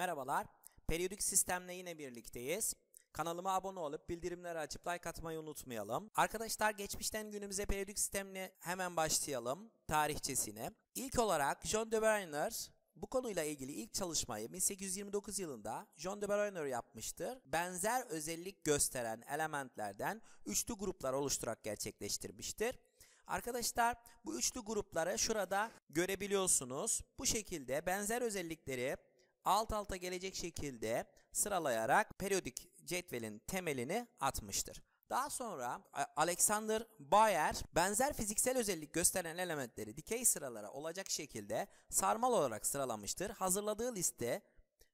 Merhabalar. Periyodik sistemle yine birlikteyiz. Kanalıma abone olup bildirimleri açıp like atmayı unutmayalım. Arkadaşlar geçmişten günümüze periyodik sistemle hemen başlayalım tarihçesine. İlk olarak John de Werner bu konuyla ilgili ilk çalışmayı 1829 yılında John de Bruyner yapmıştır. Benzer özellik gösteren elementlerden üçlü gruplar oluşturarak gerçekleştirmiştir. Arkadaşlar bu üçlü grupları şurada görebiliyorsunuz. Bu şekilde benzer özellikleri alt alta gelecek şekilde sıralayarak periyodik cetvelin temelini atmıştır. Daha sonra Alexander Bayer benzer fiziksel özellik gösteren elementleri dikey sıralara olacak şekilde sarmal olarak sıralamıştır. Hazırladığı liste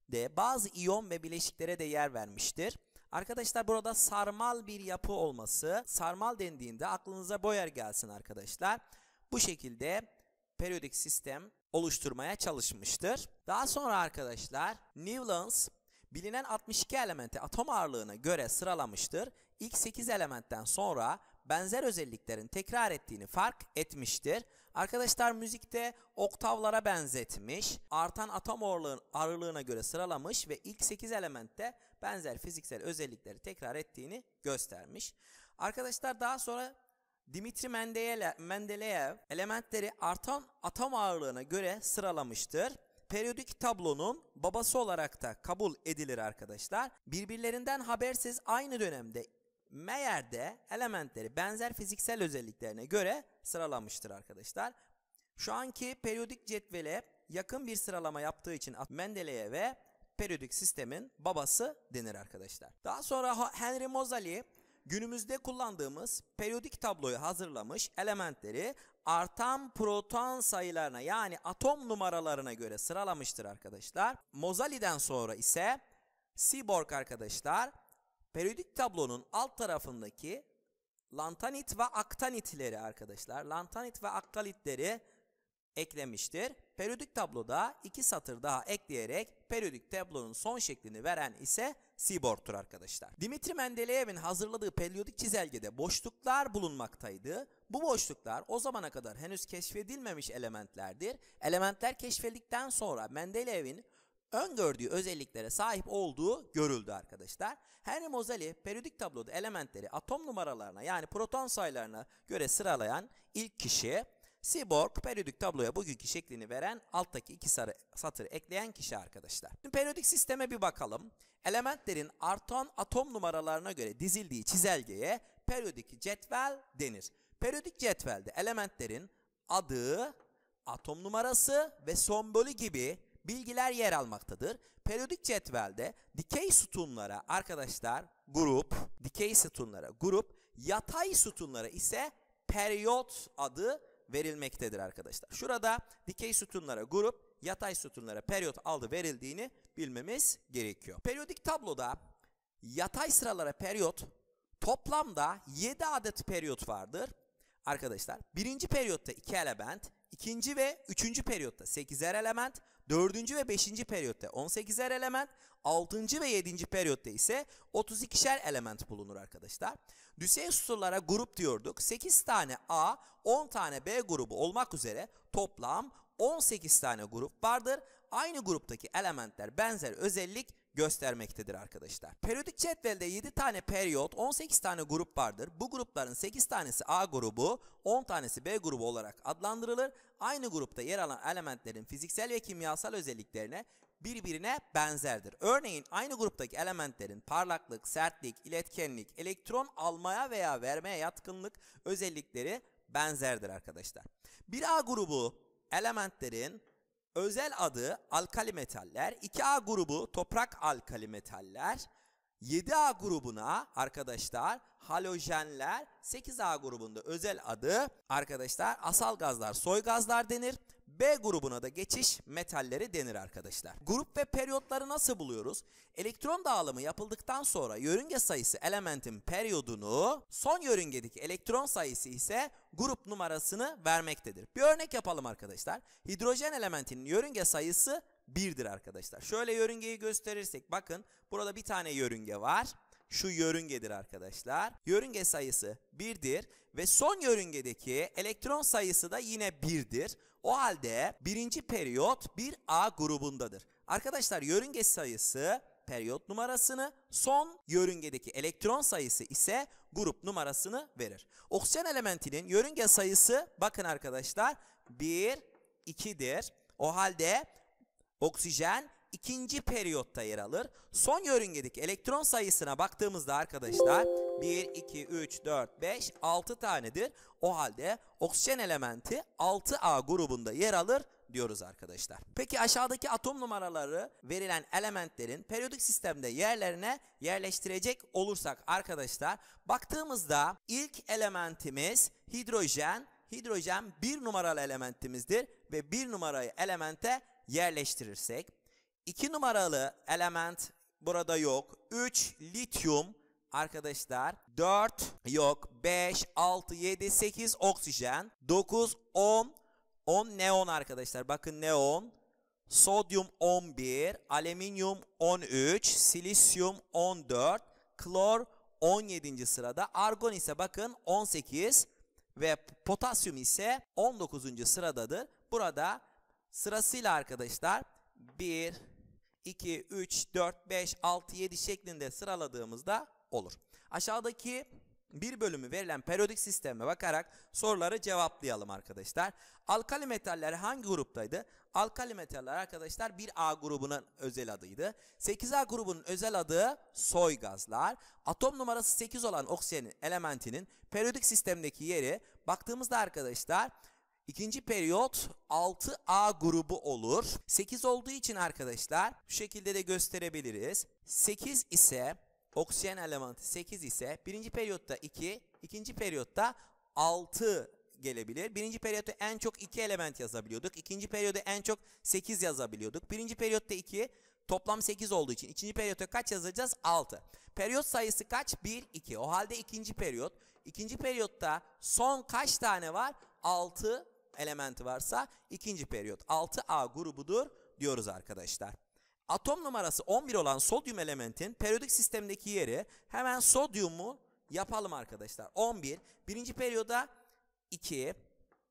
de bazı iyon ve bileşiklere de yer vermiştir. Arkadaşlar burada sarmal bir yapı olması, sarmal dendiğinde aklınıza Boyer gelsin arkadaşlar. Bu şekilde periyodik sistem oluşturmaya çalışmıştır. Daha sonra arkadaşlar Newlands bilinen 62 elementi atom ağırlığına göre sıralamıştır. İlk 8 elementten sonra benzer özelliklerin tekrar ettiğini fark etmiştir. Arkadaşlar müzikte oktavlara benzetmiş, artan atom ağırlığına göre sıralamış ve ilk 8 elementte benzer fiziksel özellikleri tekrar ettiğini göstermiş. Arkadaşlar daha sonra Dimitri Mendeleev elementleri artan atom ağırlığına göre sıralamıştır. Periyodik tablonun babası olarak da kabul edilir arkadaşlar. Birbirlerinden habersiz aynı dönemde Meyer'de elementleri benzer fiziksel özelliklerine göre sıralamıştır arkadaşlar. Şu anki periyodik cetvele yakın bir sıralama yaptığı için Mendeleev'e periyodik sistemin babası denir arkadaşlar. Daha sonra Henry Mozaly günümüzde kullandığımız periyodik tabloyu hazırlamış elementleri artan proton sayılarına yani atom numaralarına göre sıralamıştır arkadaşlar. Mozali'den sonra ise Seaborg arkadaşlar periyodik tablonun alt tarafındaki lantanit ve aktanitleri arkadaşlar lantanit ve aktalitleri eklemiştir. Periyodik tabloda iki satır daha ekleyerek periyodik tablonun son şeklini veren ise Seaborg'tur arkadaşlar. Dimitri Mendeleyev'in hazırladığı periyodik çizelgede boşluklar bulunmaktaydı. Bu boşluklar o zamana kadar henüz keşfedilmemiş elementlerdir. Elementler keşfedildikten sonra Mendeleyev'in öngördüğü özelliklere sahip olduğu görüldü arkadaşlar. Henry Moseley periyodik tabloda elementleri atom numaralarına yani proton sayılarına göre sıralayan ilk kişi Seaborg periyodik tabloya bugünkü şeklini veren alttaki iki sarı satır ekleyen kişi arkadaşlar. Şimdi periyodik sisteme bir bakalım. Elementlerin arton atom numaralarına göre dizildiği çizelgeye periyodik cetvel denir. Periyodik cetvelde elementlerin adı, atom numarası ve sembolü gibi bilgiler yer almaktadır. Periyodik cetvelde dikey sütunlara arkadaşlar grup, dikey sütunlara grup, yatay sütunlara ise periyot adı verilmektedir arkadaşlar. Şurada dikey sütunlara grup, yatay sütunlara periyot aldı verildiğini bilmemiz gerekiyor. Periyodik tabloda yatay sıralara periyot toplamda 7 adet periyot vardır. Arkadaşlar birinci periyotta 2 element, ikinci ve üçüncü periyotta 8'er element, 4. ve 5. periyotta 18'er element, 6. ve 7. periyotta ise 32'şer element bulunur arkadaşlar. Düsey sütunlara grup diyorduk. 8 tane A, 10 tane B grubu olmak üzere toplam 18 tane grup vardır. Aynı gruptaki elementler benzer özellik göstermektedir arkadaşlar. Periyodik cetvelde 7 tane periyot, 18 tane grup vardır. Bu grupların 8 tanesi A grubu, 10 tanesi B grubu olarak adlandırılır. Aynı grupta yer alan elementlerin fiziksel ve kimyasal özelliklerine birbirine benzerdir. Örneğin aynı gruptaki elementlerin parlaklık, sertlik, iletkenlik, elektron almaya veya vermeye yatkınlık özellikleri benzerdir arkadaşlar. Bir a grubu elementlerin özel adı alkali metaller, 2A grubu toprak alkali metaller, 7A grubuna arkadaşlar halojenler, 8A grubunda özel adı arkadaşlar asal gazlar, soy gazlar denir. B grubuna da geçiş metalleri denir arkadaşlar. Grup ve periyotları nasıl buluyoruz? Elektron dağılımı yapıldıktan sonra yörünge sayısı elementin periyodunu, son yörüngedeki elektron sayısı ise grup numarasını vermektedir. Bir örnek yapalım arkadaşlar. Hidrojen elementinin yörünge sayısı 1'dir arkadaşlar. Şöyle yörüngeyi gösterirsek bakın burada bir tane yörünge var şu yörüngedir arkadaşlar. Yörünge sayısı 1'dir ve son yörüngedeki elektron sayısı da yine 1'dir. O halde birinci periyot 1A grubundadır. Arkadaşlar yörünge sayısı periyot numarasını, son yörüngedeki elektron sayısı ise grup numarasını verir. Oksijen elementinin yörünge sayısı bakın arkadaşlar 1, 2'dir. O halde oksijen ikinci periyotta yer alır. Son yörüngedeki elektron sayısına baktığımızda arkadaşlar 1, 2, 3, 4, 5, 6 tanedir. O halde oksijen elementi 6A grubunda yer alır diyoruz arkadaşlar. Peki aşağıdaki atom numaraları verilen elementlerin periyodik sistemde yerlerine yerleştirecek olursak arkadaşlar baktığımızda ilk elementimiz hidrojen. Hidrojen bir numaralı elementimizdir ve bir numarayı elemente yerleştirirsek 2 numaralı element burada yok. 3 lityum arkadaşlar. 4 yok. 5, 6, 7, 8 oksijen. 9, 10. 10 neon arkadaşlar. Bakın neon. Sodyum 11, alüminyum 13, silisyum 14, klor 17. sırada. Argon ise bakın 18 ve potasyum ise 19. sıradadır. Burada sırasıyla arkadaşlar 1, 2, 3, 4, 5, 6, 7 şeklinde sıraladığımızda olur. Aşağıdaki bir bölümü verilen periyodik sisteme bakarak soruları cevaplayalım arkadaşlar. Alkali metaller hangi gruptaydı? Alkali metaller arkadaşlar 1A grubunun özel adıydı. 8A grubunun özel adı soy gazlar. Atom numarası 8 olan oksijenin elementinin periyodik sistemdeki yeri baktığımızda arkadaşlar İkinci periyot 6A grubu olur. 8 olduğu için arkadaşlar bu şekilde de gösterebiliriz. 8 ise oksijen elementi 8 ise birinci periyotta 2, ikinci periyotta 6 gelebilir. Birinci periyotta en çok 2 element yazabiliyorduk. İkinci periyoda en çok 8 yazabiliyorduk. Birinci periyotta 2, Toplam 8 olduğu için ikinci periyotta kaç yazacağız? 6. Periyot sayısı kaç? 1, 2. O halde ikinci periyot. İkinci periyotta son kaç tane var? 6 elementi varsa ikinci periyot 6A grubudur diyoruz arkadaşlar. Atom numarası 11 olan sodyum elementin periyodik sistemdeki yeri hemen sodyumu yapalım arkadaşlar. 11. Birinci periyoda 2.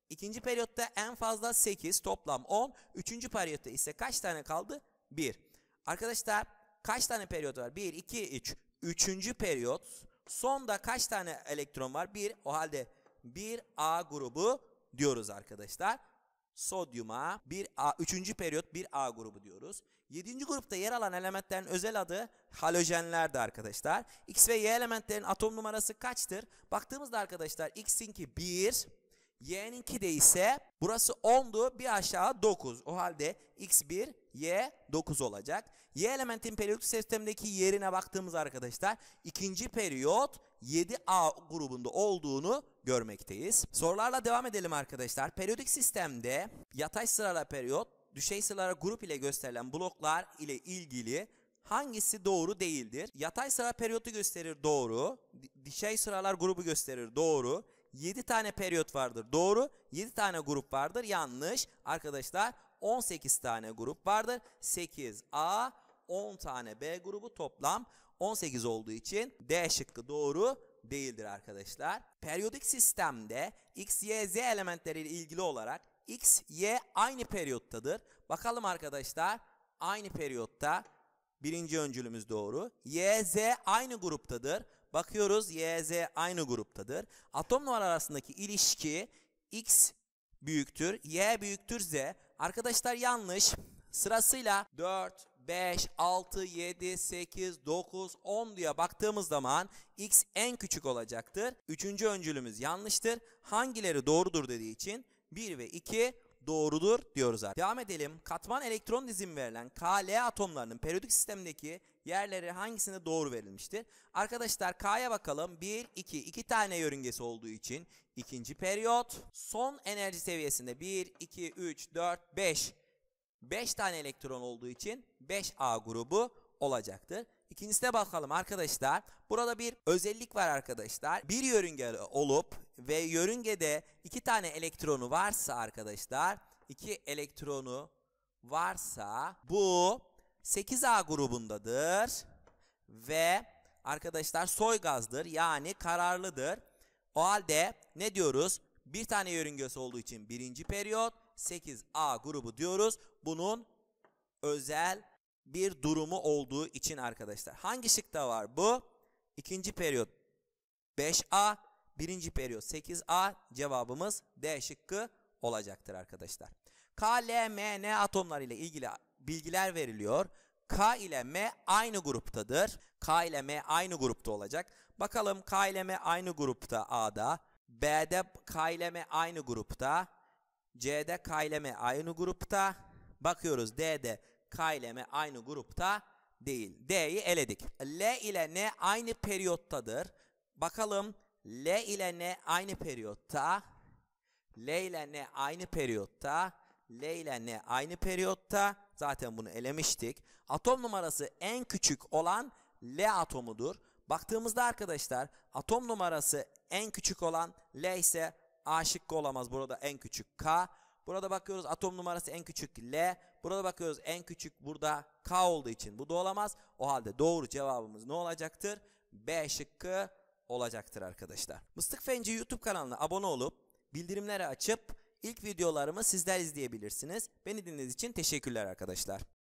ikinci periyotta en fazla 8 toplam 10. Üçüncü periyotta ise kaç tane kaldı? 1. Arkadaşlar kaç tane periyot var? 1, 2, 3. Üçüncü periyot. Sonda kaç tane elektron var? 1. O halde 1A grubu diyoruz arkadaşlar. Sodyuma bir A, üçüncü periyot bir A grubu diyoruz. Yedinci grupta yer alan elementlerin özel adı halojenlerdi arkadaşlar. X ve Y elementlerin atom numarası kaçtır? Baktığımızda arkadaşlar X'inki 1, Y'ninki de ise burası 10'du bir aşağı 9. O halde x1 y 9 olacak. Y elementin periyodik sistemdeki yerine baktığımız arkadaşlar ikinci periyot 7A grubunda olduğunu görmekteyiz. Sorularla devam edelim arkadaşlar. Periyodik sistemde yatay sırala periyot, düşey sırala grup ile gösterilen bloklar ile ilgili hangisi doğru değildir? Yatay sıra periyotu gösterir doğru, dişey sıralar grubu gösterir doğru, 7 tane periyot vardır. Doğru. 7 tane grup vardır. Yanlış. Arkadaşlar 18 tane grup vardır. 8 A, 10 tane B grubu toplam 18 olduğu için D şıkkı doğru değildir arkadaşlar. Periyodik sistemde X, Y, Z elementleriyle ilgili olarak X, Y aynı periyottadır. Bakalım arkadaşlar aynı periyotta birinci öncülümüz doğru. Y, Z aynı gruptadır. Bakıyoruz YZ aynı gruptadır. Atom numaralar arasındaki ilişki X büyüktür, Y büyüktür Z. Arkadaşlar yanlış. Sırasıyla 4, 5, 6, 7, 8, 9, 10 diye baktığımız zaman X en küçük olacaktır. Üçüncü öncülümüz yanlıştır. Hangileri doğrudur dediği için 1 ve 2 doğrudur diyoruz artık. Devam edelim. Katman elektron dizim verilen KL atomlarının periyodik sistemdeki yerleri hangisinde doğru verilmiştir? Arkadaşlar K'ya bakalım. 1, 2, 2 tane yörüngesi olduğu için ikinci periyot. Son enerji seviyesinde 1, 2, 3, 4, 5. 5 tane elektron olduğu için 5A grubu olacaktır. İkincisine bakalım arkadaşlar. Burada bir özellik var arkadaşlar. Bir yörünge olup ve yörüngede iki tane elektronu varsa arkadaşlar, iki elektronu varsa bu 8A grubundadır ve arkadaşlar soy gazdır yani kararlıdır. O halde ne diyoruz? Bir tane yörüngesi olduğu için birinci periyot 8A grubu diyoruz. Bunun özel bir durumu olduğu için arkadaşlar. Hangi şıkta var bu? İkinci periyot 5A, birinci periyot 8A cevabımız D şıkkı olacaktır arkadaşlar. K, L, M, N atomları ile ilgili bilgiler veriliyor. K ile M aynı gruptadır. K ile M aynı grupta olacak. Bakalım K ile M aynı grupta A'da. B'de K ile M aynı grupta. C'de K ile M aynı grupta. Bakıyoruz D'de K aynı grupta değil. D'yi eledik. L ile N aynı periyottadır. Bakalım L ile N aynı periyotta. L ile N aynı periyotta. L ile N aynı periyotta. Zaten bunu elemiştik. Atom numarası en küçük olan L atomudur. Baktığımızda arkadaşlar atom numarası en küçük olan L ise A şıkkı olamaz. Burada en küçük K. Burada bakıyoruz atom numarası en küçük L. Burada bakıyoruz en küçük burada K olduğu için bu da olamaz. O halde doğru cevabımız ne olacaktır? B şıkkı olacaktır arkadaşlar. Mıstık Fenci YouTube kanalına abone olup bildirimleri açıp ilk videolarımı sizler izleyebilirsiniz. Beni dinlediğiniz için teşekkürler arkadaşlar.